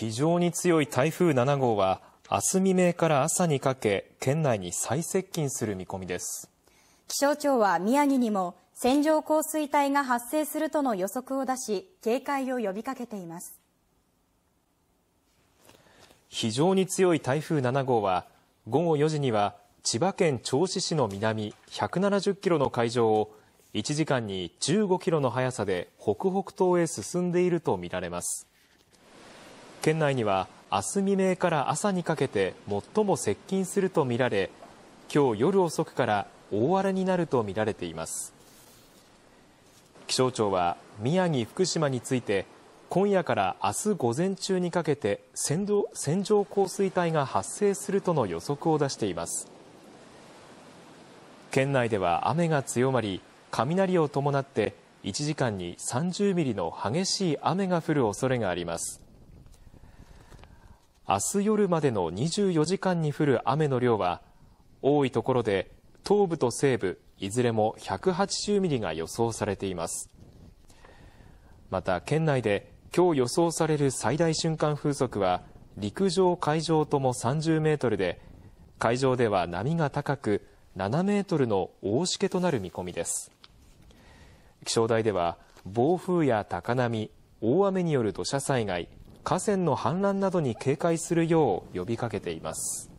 非常に強い台風7号は、明日未明から朝にかけ、県内に最接近する見込みです。気象庁は宮城にも線状降水帯が発生するとの予測を出し、警戒を呼びかけています。非常に強い台風7号は、午後4時には千葉県銚子市の南170キロの海上を1時間に15キロの速さで北北東へ進んでいると見られます。県内には明日未明から朝にかけて最も接近するとみられ今日夜遅くから大荒れになるとみられています気象庁は宮城、福島について今夜から明日午前中にかけて線状降水帯が発生するとの予測を出しています県内では雨が強まり雷を伴って1時間に30ミリの激しい雨が降る恐れがあります明日夜までの24時間に降る雨の量は、多いところで東部と西部、いずれも180ミリが予想されています。また県内で今日予想される最大瞬間風速は陸上海上とも30メートルで海上では波が高く7メートルの大しけとなる見込みです気象台では暴風や高波大雨による土砂災害河川の氾濫などに警戒するよう呼びかけています。